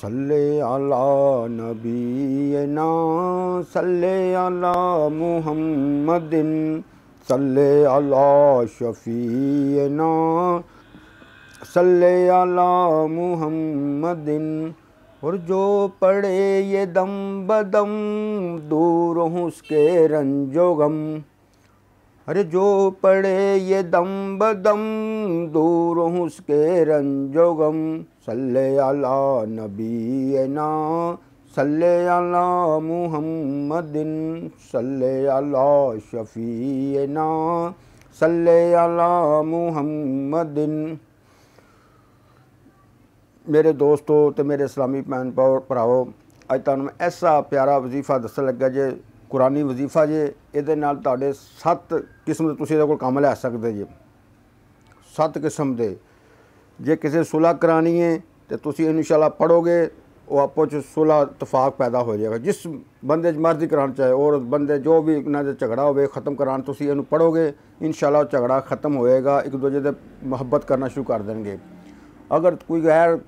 ਸੱਲੇ ਅਲਾ ਨਬੀਨਾ ਸੱਲੇ ਅਲਾ ਮੁਹੰਮਦਿਨ ਸੱਲੇ ਅਲਾ ਸ਼ਫੀਨਾ ਸੱਲੇ ਅਲਾ ਮੁਹੰਮਦਿਨ और जो पड़े ये दम बदम दूर हूँ उसके रंजो गम अरे जो पड़े ये दम बदम दूर हूँ उसके रंजोगम सल्ले आला नबी ना सल्ले आला मुहम्मदिन सल्ले आला शफी ना सल्ले आला मुहम्मदिन मेरे दोस्तों तो मेरे इस्लामी भैन भराओ अज तुम ऐसा प्यारा वजीफा दसन लगा जे ਕੁਰਾਨੀ ਵਜ਼ੀਫਾ ਜੇ ਇਹਦੇ ਨਾਲ ਤੁਹਾਡੇ ਸੱਤ ਕਿਸਮ ਦੇ ਤੁਸੀਂ ਇਹਦੇ ਕੋਲ ਕੰਮ ਲੈ ਸਕਦੇ ਜੇ ਸੱਤ ਕਿਸਮ ਦੇ ਜੇ ਕਿਸੇ ਸੁਲਾ ਕਰਾਣੀ ਹੈ ਤੇ ਤੁਸੀਂ ਇਨਸ਼ਾਅੱਲਾ ਪੜੋਗੇ ਉਹ ਆਪੋ ਚ ਸੁਲਾ ਇਤਫਾਕ ਪੈਦਾ ਹੋ ਜਾਏਗਾ ਜਿਸ ਬੰਦੇ ਚ ਮਰਜ਼ੀ ਕਰਾਣ ਚਾਹੇ ਔਰ ਬੰਦੇ ਜੋ ਵੀ ਇਹਨਾਂ ਦੇ ਝਗੜਾ ਹੋਵੇ ਖਤਮ ਕਰਾਣ ਤੁਸੀਂ ਇਹਨੂੰ ਪੜੋਗੇ ਇਨਸ਼ਾਅੱਲਾ ਉਹ ਝਗੜਾ ਖਤਮ ਹੋਏਗਾ ਇੱਕ ਦੂਜੇ ਦੇ ਮੁਹੱਬਤ ਕਰਨਾ ਸ਼ੁਰੂ ਕਰ ਦੇਣਗੇ ਅਗਰ ਕੋਈ ਗੈਰ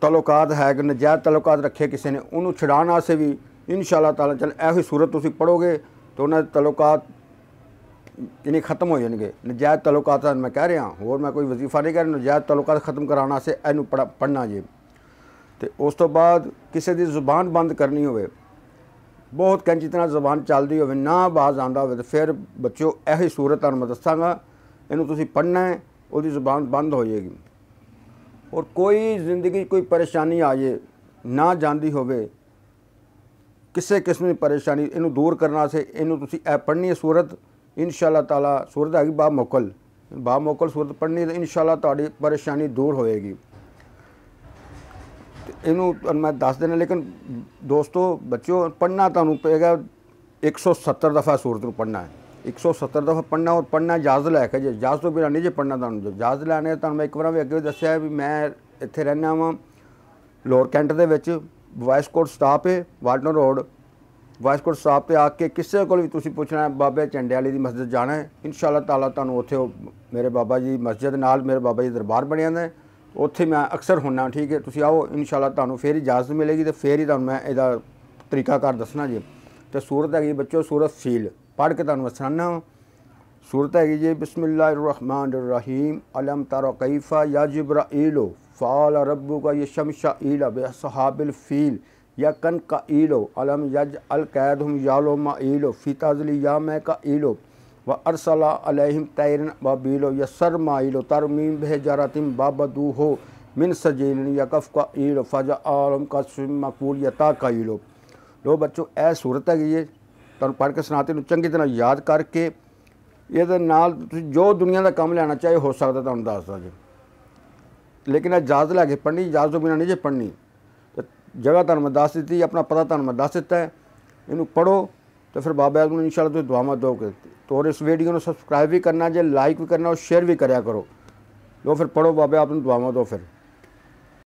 ਤਲੁਕਾਤ ਹੈ ਕਿ ਨਜਾਇਜ਼ ਤਲੁਕਾਤ ਰੱਖੇ ਕਿਸੇ ਨੇ ਉਹਨੂੰ ਛਡਾਉਣ ਵਾਸਤੇ ਵੀ ਇਨਸ਼ਾ ਅੱਲਾਹ ਤਾਲਾ ਚਲ ਇਹੋ ਸੂਰਤ ਤੁਸੀਂ ਪੜੋਗੇ ਤਾਂ ਉਹਨਾਂ ਦੇ ਤਲੁਕਾਤ ਇਹਨੇ ਖਤਮ ਹੋ ਜਾਣਗੇ ਨਜਾਇਜ਼ ਤਲੁਕਾਤ ਮੈਂ ਕਹਿ ਰਿਹਾ ਹੋਰ ਮੈਂ ਕੋਈ ਵਜ਼ੀਫਾ ਨਹੀਂ ਕਰ ਨਜਾਇਜ਼ ਤਲੁਕਾਤ ਖਤਮ ਕਰਾਉਣਾ ਸੇ ਇਹਨੂੰ ਪੜਨਾ ਜੇ ਤੇ ਉਸ ਤੋਂ ਬਾਅਦ ਕਿਸੇ ਦੀ ਜ਼ੁਬਾਨ ਬੰਦ ਕਰਨੀ ਹੋਵੇ ਬਹੁਤ ਕੰਚੀ ਤਰ੍ਹਾਂ ਜ਼ੁਬਾਨ ਚੱਲਦੀ ਹੋਵੇ ਨਾ ਬਾਜ਼ ਆਂਦਾ ਹੋਵੇ ਤੇ ਫਿਰ ਬੱਚਿਓ ਇਹੀ ਸੂਰਤ ਤੁਹਾਨੂੰ ਮੈਂ ਦੱਸਾਂਗਾ ਇਹਨੂੰ ਤੁਸੀਂ ਪੜਨਾ ਹੈ ਉਹਦੀ ਜ਼ੁਬਾਨ ਬੰਦ ਹੋ ਜਾਏਗੀ ਔਰ ਕੋਈ ਜ਼ਿੰਦਗੀ ਕੋਈ ਪਰੇਸ਼ਾਨੀ ਆ ਜੇ ਨਾ ਜਾਂਦੀ ਹੋਵੇ ਕਿਸੇ ਕਿਸਮ ਦੀ ਪਰੇਸ਼ਾਨੀ ਇਹਨੂੰ ਦੂਰ ਕਰਨ ਵਾਸਤੇ ਇਹਨੂੰ ਤੁਸੀਂ ਇਹ ਪੜ੍ਹਨੀ ਹੈ ਸੂਰਤ ਇਨਸ਼ਾ ਅੱਲਾਹ ਤਾਲਾ ਸੂਰਤ ਹੈਗੀ ਬਾ ਮੁਕਲ ਬਾ ਮੁਕਲ ਸੂਰਤ ਪੜ੍ਹਨੀ ਹੈ ਇਨਸ਼ਾ ਅੱਲਾਹ ਤੁਹਾਡੀ ਪਰੇਸ਼ਾਨੀ ਦੂਰ ਹੋਏਗੀ ਇਹਨੂੰ ਮੈਂ ਦੱਸ ਦੇਣਾ ਲੇਕਿਨ ਦੋਸਤੋ ਬੱਚਿਓ ਪੜ੍ਹਨਾ ਤੁਹਾਨੂੰ ਪਏਗਾ 170 ਦਫਾ ਸੂਰਤ ਨੂੰ ਪੜ੍ਹਨਾ ਹੈ 170 ਦਫਾ ਪੜ੍ਹਨਾ ਔਰ ਪੜ੍ਹਨਾ ਇਜਾਜ਼ਤ ਲੈ ਕੇ ਜੇ ਇਜਾਜ਼ਤ ਤੋਂ ਬਿਨਾ ਨਹੀਂ ਜੇ ਪੜ੍ਹਨਾ ਤੁਹਾਨੂੰ ਜੇ ਇਜਾਜ਼ਤ ਲੈਣੇ ਤੁਹਾਨੂੰ ਮੈਂ ਇੱਕ ਵਾਰ ਵੀ ਅੱਗੇ ਦੱਸਿਆ ਵੀ ਮੈਂ ਇੱਥੇ ਰਹਿਣਾ ਵਾਂ ਲੋਰ ਕੈਂਟ ਦੇ ਵਿੱਚ ਕੋਰਟ ਸਟਾਪ ਹੈ ਵਾਟਨ ਰੋਡ ਕੋਰਟ ਸਟਾਪ ਤੇ ਆ ਕੇ ਕਿਸੇ ਕੋਲ ਵੀ ਤੁਸੀਂ ਪੁੱਛਣਾ ਹੈ ਬਾਬੇ ਚੰਡੇ ਵਾਲੀ ਦੀ ਮਸਜਿਦ ਜਾਣਾ ਹੈ ਇਨਸ਼ਾਅੱਲਾ ਤਾਲਾ ਤੁਹਾਨੂੰ ਉੱਥੇ ਮੇਰੇ ਬਾਬਾ ਜੀ ਮਸਜਿਦ ਨਾਲ ਮੇਰੇ ਬਾਬਾ ਜੀ ਦਰਬਾਰ ਬਣਿਆ ਹੁੰਦਾ ਉੱਥੇ ਮੈਂ ਅਕਸਰ ਹੁੰਨਾ ਠੀਕ ਹੈ ਤੁਸੀਂ ਆਓ ਇਨਸ਼ਾਅੱਲਾ ਤੁਹਾਨੂੰ ਫੇਰ ਇਜਾਜ਼ਤ ਮਿਲੇਗੀ ਤੇ ਫੇਰ ਹੀ ਤੁਹਾਨੂੰ ਮੈਂ ਇਹਦਾ ਤਰੀਕਾਕਾਰ ਦੱਸਣਾ ਜੀ ਤੇ ਸੂਰਤ ਹੈ ਜੀ ਬੱਚੋ ਸੂਰਤ ਫੀਲ ਪੜ ਕੇ ਤੁਹਾਨੂੰ ਸੁਣਾਉਣਾ ਸੂਰਤ ਹੈ ਜੀ ਬismillahir ਰਹਿਮਾਨਿਰ ਰਹੀਮ alam tara ਕੈਫਾ ya jibrailu फ़ाल रबू का ये शमशा ईल बसहाबिल फ़ील या कन का ईलो अलम यज अल कैद हम यालो मा ईलो फ़ीताजली या मै का ईलो व अरसला अलहम तैरन बीलो या सर मा ईलो तरमीम बह जरातिम बाबदू हो मिन सजील या कफ़ का ईलो फ़जा आलम का मकबूल या का ईलो लो बच्चों ए सूरत है ये तुम पढ़ के सुनाते चंकी तरह याद करके ਇਹਦੇ ਨਾਲ ਤੁਸੀਂ ਜੋ ਦੁਨੀਆ ਦਾ ਕੰਮ ਲੈਣਾ ਚਾਹੇ ਹੋ ਸਕਦਾ ਤੁਹਾਨੂੰ ਦੱਸਦਾ ਲੇਕਿਨ ਇਜਾਜ਼ਤ ਲੈ ਕੇ ਪੜਨੀ ਇਜਾਜ਼ਤ ਤੋਂ ਬਿਨਾ ਨਹੀਂ ਜੇ ਪੜਨੀ ਤੇ ਜਗ੍ਹਾ ਤੁਹਾਨੂੰ ਮੈਂ ਦੱਸ ਦਿੱਤੀ ਆਪਣਾ ਪਤਾ ਤੁਹਾਨੂੰ ਮੈਂ ਦੱਸ ਦਿੱਤਾ ਹੈ ਇਹਨੂੰ ਪੜੋ ਤੇ ਫਿਰ ਬਾਬਾ ਆਜ਼ਮ ਨੂੰ ਇਨਸ਼ਾਅੱਲਾ ਤੁਸੀਂ ਦੁਆਵਾਂ ਦੋਗੇ ਤੋਰ ਇਸ ਵੀਡੀਓ ਨੂੰ ਸਬਸਕ੍ਰਾਈਬ ਵੀ ਕਰਨਾ ਜੇ ਲਾਈਕ ਵੀ ਕਰਨਾ ਔਰ ਸ਼ੇਅਰ ਵੀ ਕਰਿਆ ਕਰੋ ਲੋ ਫਿਰ ਪੜੋ ਬਾਬਾ ਆਪ ਨੂੰ ਦੁਆਵਾਂ ਦੋ ਫਿਰ